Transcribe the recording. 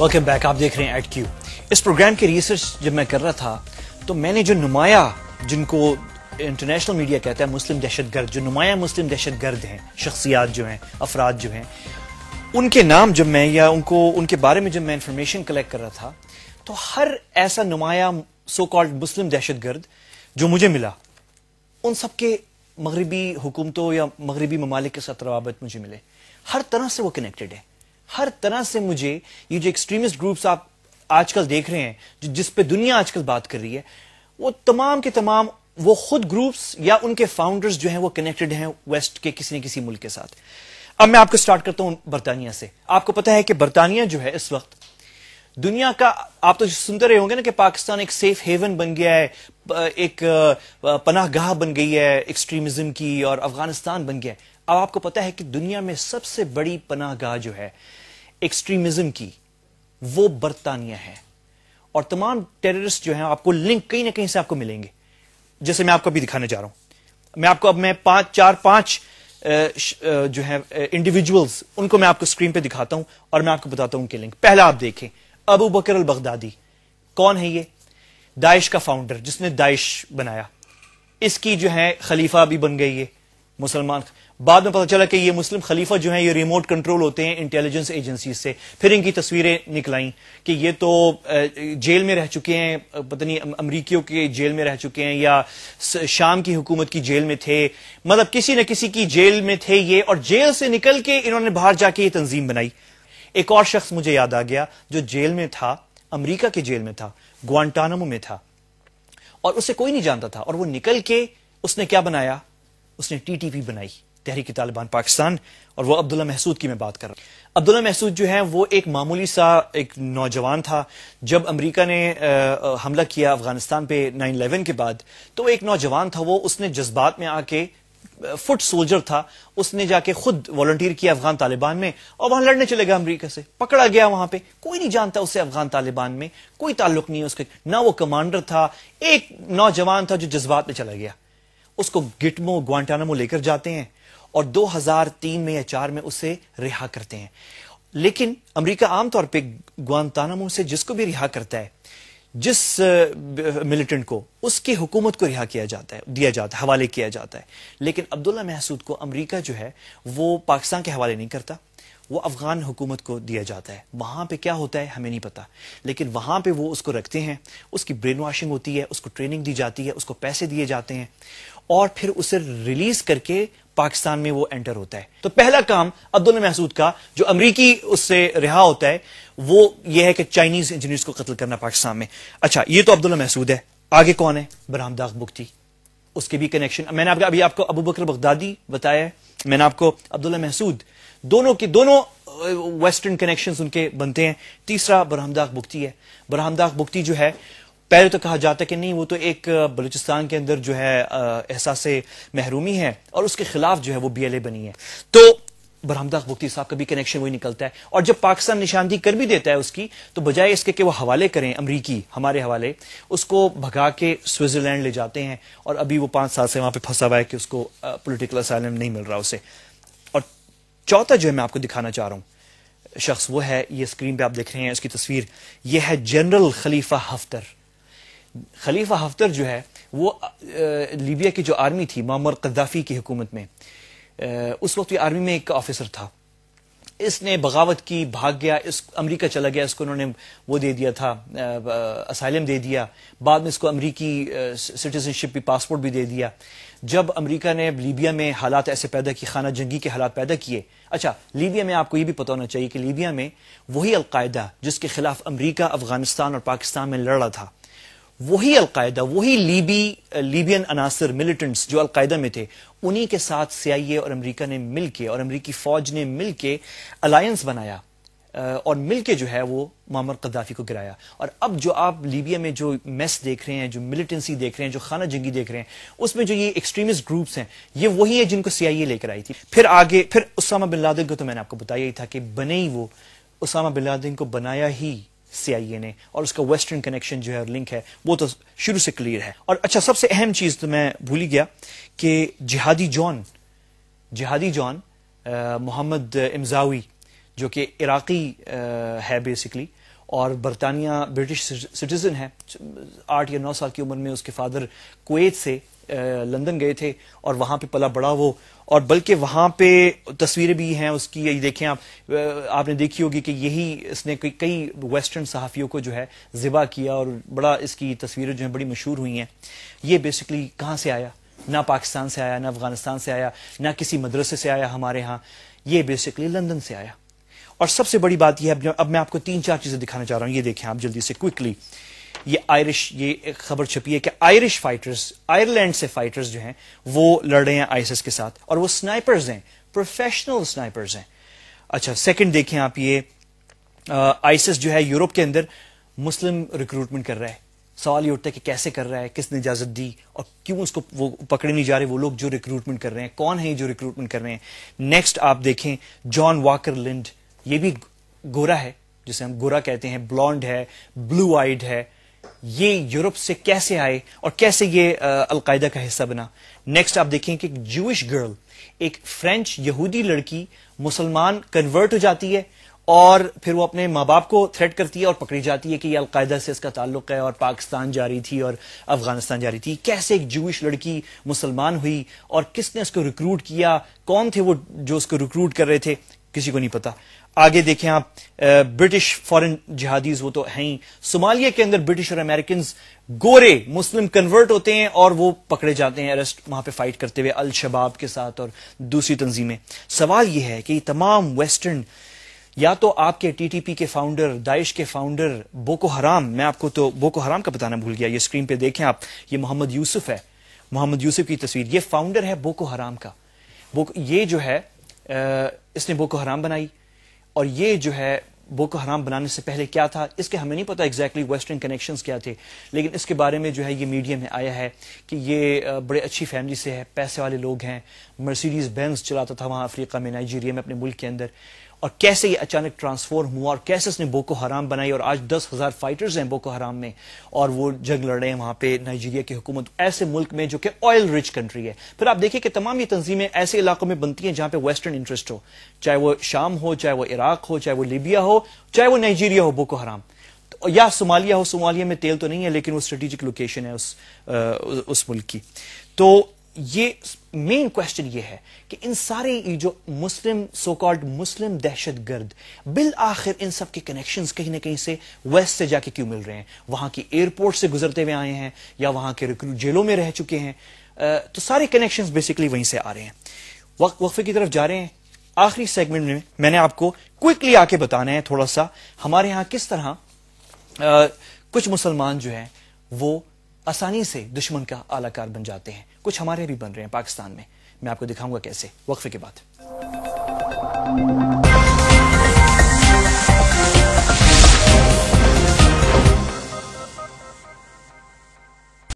welcome back आप देख रहे हैं एट क्यू इस प्रोग्राम की रिसर्च जब मैं कर रहा था तो मैंने जो नुमाया जिनको इंटरनेशनल मीडिया कहता है मुस्लिम दहशत गर्द जो नुमाया मुस्लिम दहशत गर्द हैं शख्सियात जो हैं अफराद जो हैं उनके नाम जब मैं या उनको उनके बारे में जब मैं इंफॉर्मेशन कलेक्ट कर रहा था तो हर ऐसा नुमाया सो कॉल्ड मुस्लिम दहशत गर्द जो मुझे मिला उन सबके मगरबी हुकूमतों या मगरबी ममालिक के साथ रवाबत मुझे मिले हर तरह से वो कनेक्टेड है हर तरह से मुझे ये जो एक्सट्रीमिस्ट ग्रुप्स आप आजकल देख रहे हैं जो जिस पे दुनिया आजकल बात कर रही है वो तमाम के तमाम वो खुद ग्रुप्स या उनके फाउंडर्स जो हैं वो कनेक्टेड हैं वेस्ट के किसी न किसी मुल्क के साथ अब मैं आपको स्टार्ट करता हूं बर्तानिया से आपको पता है कि बर्तानिया जो है इस वक्त दुनिया का आप तो सुनते रहे होंगे ना कि पाकिस्तान एक सेफ हेवन बन गया है एक पनाहगाह बन गई है एक्सट्रीमिज्म की और अफगानिस्तान बन गया है अब आपको पता है कि दुनिया में सबसे बड़ी पनाहगाह जो है एक्सट्रीमिज्म की वो बर्तानिया है और तमाम टेररिस्ट जो है आपको लिंक कहीं ना कहीं से आपको मिलेंगे जैसे मैं आपको अभी दिखाने जा रहा हूं मैं आपको अब मैं पांच चार पांच जो है इंडिविजुअल्स उनको मैं आपको स्क्रीन पे दिखाता हूं और मैं आपको बताता हूं उनके लिंक पहला आप देखें अबू बकर अल बगदादी कौन है ये दाइश का फाउंडर जिसने दाइश बनाया इसकी जो है खलीफा भी बन गई है मुसलमान बाद में पता चला कि ये मुस्लिम खलीफा जो है ये रिमोट कंट्रोल होते हैं इंटेलिजेंस एजेंसी से फिर इनकी तस्वीरें निकलाई कि ये तो जेल में रह चुके हैं पता नहीं अमरीकियों के जेल में रह चुके हैं या शाम की हुकूमत की जेल में थे मतलब किसी न किसी की जेल में थे ये और जेल से निकल के इन्होंने बाहर जाके ये तंजीम बनाई एक और शख्स मुझे याद आ गया जो जेल में था अमरीका के जेल में था ग्वानटानमो में था और उसे कोई नहीं जानता था और वो निकल के उसने क्या बनाया उसने टीटीपी बनाई तहरीक तालिबान पाकिस्तान और वह अब्दुल्ला महसूद की मैं बात कर रहा हूँ अब्दुल्ला महसूद जो है वो एक मामूली सा एक नौजवान था जब अमरीका ने हमला किया अफगानिस्तान पे नाइन इलेवन के बाद तो एक नौजवान था वो उसने जज्बात में आके फुट सोल्जर था उसने जाके खुद वॉलंटियर किया अफगान तालिबान में और वहां लड़ने चले गया अमरीका से पकड़ा गया वहां पे कोई नहीं जानता उसे अफगान तालिबान में कोई ताल्लुक नहीं है उसके ना वो कमांडर था एक नौजवान था जो जज्बात में चला गया उसको गिटमो ग्वांटानामो लेकर जाते हैं और 2003 में या चार में उसे रिहा करते हैं लेकिन अमेरिका आमतौर पर ग्वानतानामो से जिसको भी रिहा करता है जिस मिलिटेंट को उसकी हुकूमत को रिहा किया जाता है दिया जाता है हवाले किया जाता है लेकिन अब्दुल्ला महसूद को अमेरिका जो है वो पाकिस्तान के हवाले नहीं करता वो अफगान हुकूमत को दिया जाता है वहां पे क्या होता है हमें नहीं पता लेकिन वहां पे वो उसको रखते हैं उसकी ब्रेन वॉशिंग होती है उसको ट्रेनिंग दी जाती है उसको पैसे दिए जाते हैं और फिर उसे रिलीज करके पाकिस्तान में वो एंटर होता है तो पहला काम अब्दुल महसूद का जो अमरीकी उससे रिहा होता है वो ये है कि चाइनीज इंजीनियर को कत्ल करना पाकिस्तान में अच्छा ये तो अब्दुल्ला महसूद है आगे कौन है बरामदाग बुख्ती उसके भी कनेक्शन मैंने आपका अभी आपको अबू बकर बगदादी बताया मैंने आपको अब्दुल्ला महसूद दोनों के दोनों वेस्टर्न कनेक्शंस उनके बनते हैं तीसरा बरहमदाग बुख्ती है बरहमदाग बुख्ती जो है पहले तो कहा जाता है कि नहीं वो तो एक बलूचिस्तान के अंदर जो है एहसास महरूमी है और उसके खिलाफ जो है वो बी एल ए बनी है तो बरहमदा मुफ्ती साहब का भी कनेक्शन वही निकलता है और जब पाकिस्तान निशानदी कर भी देता है उसकी तो बजाय इसके कि वो हवाले करें अमरीकी हमारे हवाले उसको भगा के स्विट्जरलैंड ले जाते हैं और अभी वो पांच साल से वहां पर फंसा हुआ है कि उसको पोलिटिकल असाइलम नहीं मिल रहा उसे और चौथा जो है मैं आपको दिखाना चाह रहा हूं शख्स वो है ये स्क्रीन पे आप देख रहे हैं उसकी तस्वीर यह है जनरल खलीफा हफ्तर खलीफा हफ्तर जो है वो लीबिया की जो आर्मी थी मामर कद्दाफी की हुकूमत में उस वक्त ये आर्मी में एक ऑफिसर था इसने बगावत की भाग गया इस अमेरिका चला गया इसको उन्होंने वो दे दिया था असाइलम दे दिया बाद में इसको अमेरिकी सिटीजनशिप भी पासपोर्ट भी दे दिया जब अमेरिका ने लीबिया में हालात ऐसे पैदा किए खाना जंगी के हालात पैदा किए अच्छा लीबिया में आपको ये भी पता होना चाहिए कि लीबिया में वही अलकायदा जिसके खिलाफ अमरीका अफगानिस्तान और पाकिस्तान में लड़ रहा था वही अलकायदा वही लीबी लीबियन अनासर मिलिटेंट्स जो अलकायदा में थे उन्हीं के साथ सीआईए और अमेरिका ने मिलके और अमेरिकी फौज ने मिलके अलायंस बनाया और मिलके जो है वो मामर कद्दाफी को गिराया और अब जो आप लीबिया में जो मेस देख रहे हैं जो मिलिटेंसी देख रहे हैं जो खाना जंगी देख रहे हैं उसमें जो ये एक्सट्रीमिस्ट ग्रुप्स हैं ये वही है जिनको सीआईए लेकर आई थी फिर आगे फिर उसामा बिन लादेन को तो मैंने आपको बताया ही था कि बने ही वो उसामा बिन लादेन को बनाया ही सी ने e और उसका वेस्टर्न कनेक्शन जो है लिंक है वो तो शुरू से क्लियर है और अच्छा सबसे अहम चीज तो मैं भूल गया कि जिहादी जॉन जिहादी जॉन मोहम्मद इमजावी जो कि इराकी आ, है बेसिकली और बरतानिया ब्रिटिश सिटीजन है आठ या नौ साल की उम्र में उसके फादर कुवैत से लंदन गए थे और वहां पे पला बड़ा वो और बल्कि वहां पे तस्वीरें भी हैं उसकी ये देखें आप आपने देखी होगी कि यही इसने कई कई वेस्टर्न सहाफ़ियों को जो है ज़िबा किया और बड़ा इसकी तस्वीरें जो हैं बड़ी मशहूर हुई हैं ये बेसिकली कहाँ से आया ना पाकिस्तान से आया ना अफगानिस्तान से आया ना किसी मदरसे से आया हमारे यहाँ ये बेसिकली लंदन से आया और सबसे बड़ी बात यह अब मैं आपको तीन चार चीज़ें दिखाना चाह रहा हूँ ये देखें आप जल्दी से क्विकली ये आयरिश ये खबर छपी है कि आयरिश फाइटर्स आयरलैंड से फाइटर्स जो हैं वो लड़ रहे हैं आईएसएस के साथ और वो स्नाइपर्स हैं प्रोफेशनल स्नाइपर्स हैं अच्छा सेकंड देखें आप ये आईएसएस जो है यूरोप के अंदर मुस्लिम रिक्रूटमेंट कर रहा है सवाल ये उठता है कि कैसे कर रहा है किसने इजाजत दी और क्यों उसको वो पकड़े नहीं जा रहे वो लोग जो रिक्रूटमेंट कर रहे हैं कौन है जो रिक्रूटमेंट कर रहे हैं नेक्स्ट आप देखें जॉन वाकर ये भी गोरा है जिसे हम गोरा कहते हैं ब्लॉन्ड है ब्लू आइड है ये यूरोप से कैसे आए और कैसे ये अलकायदा का हिस्सा बना नेक्स्ट आप देखें कि जूश गर्ल एक फ्रेंच यहूदी लड़की मुसलमान कन्वर्ट हो जाती है और फिर वो अपने माँ बाप को थ्रेट करती है और पकड़ी जाती है कि ये अलकायदा से इसका ताल्लुक है और पाकिस्तान जा रही थी और अफगानिस्तान जा रही थी कैसे एक जूश लड़की मुसलमान हुई और किसने उसको रिक्रूट किया कौन थे वो जो उसको रिक्रूट कर रहे थे किसी को नहीं पता आगे देखें आप ब्रिटिश फॉरेन जिहादीज वो तो हैं ही सोमालिया के अंदर ब्रिटिश और अमेरिकन गोरे मुस्लिम कन्वर्ट होते हैं और वो पकड़े जाते हैं अरेस्ट वहां पे फाइट करते हुए अल शबाब के साथ और दूसरी तंजीमें सवाल यह है कि तमाम वेस्टर्न या तो आपके टीटीपी के फाउंडर दाइश के फाउंडर बोको हराम मैं आपको तो बोको हराम का बताना भूल गया ये स्क्रीन पे देखें आप ये मोहम्मद यूसुफ है मोहम्मद यूसुफ की तस्वीर ये फाउंडर है बोको हराम का ये जो है इसने बोको हराम बनाई और ये जो है बोको हराम बनाने से पहले क्या था इसके हमें नहीं पता एग्जैक्टली वेस्टर्न कनेक्शन क्या थे लेकिन इसके बारे में जो है ये मीडिया में आया है कि ये बड़े अच्छी फैमिली से है पैसे वाले लोग हैं मर्सिडीज बेंस चलाता था वहां अफ्रीका में नाइजीरिया में अपने मुल्क के अंदर और कैसे ये अचानक ट्रांसफॉर्म हुआ और कैसे उसने बोको हराम बनाई और आज दस हजार फाइटर्स हैं बोको हराम में और वो जंग लड़ रहे हैं वहां पे नाइजीरिया की हुकूमत ऐसे मुल्क में जो कि ऑयल रिच कंट्री है फिर आप देखिए कि तमाम ये तंजीमें ऐसे इलाकों में बनती हैं जहां पे वेस्टर्न इंटरेस्ट हो चाहे वो शाम हो चाहे वो इराक हो चाहे वो लीबिया हो चाहे वो नाइजीरिया हो बोको तो हराम या सोमालिया हो सोमालिया में तेल तो नहीं है लेकिन वो स्ट्रेटेजिक लोकेशन है उस, आ, उस मुल्क की तो ये मेन क्वेश्चन ये है कि इन सारे जो मुस्लिम सो कॉल्ड मुस्लिम दहशत गर्द बिल आखिर इन सब के कनेक्शन कहीं ना कहीं से वेस्ट से जाके क्यों मिल रहे हैं वहां की एयरपोर्ट से गुजरते हुए आए हैं या वहां के रिक्रूट जेलों में रह चुके हैं तो सारे कनेक्शन बेसिकली वहीं से आ रहे हैं वक्फे की तरफ जा रहे हैं आखिरी सेगमेंट में मैंने आपको क्विकली आके बताना है थोड़ा सा हमारे यहां किस तरह आ, कुछ मुसलमान जो है वो आसानी से दुश्मन का आलाकार बन जाते हैं कुछ हमारे भी बन रहे हैं पाकिस्तान में मैं आपको दिखाऊंगा कैसे वक्फे के बाद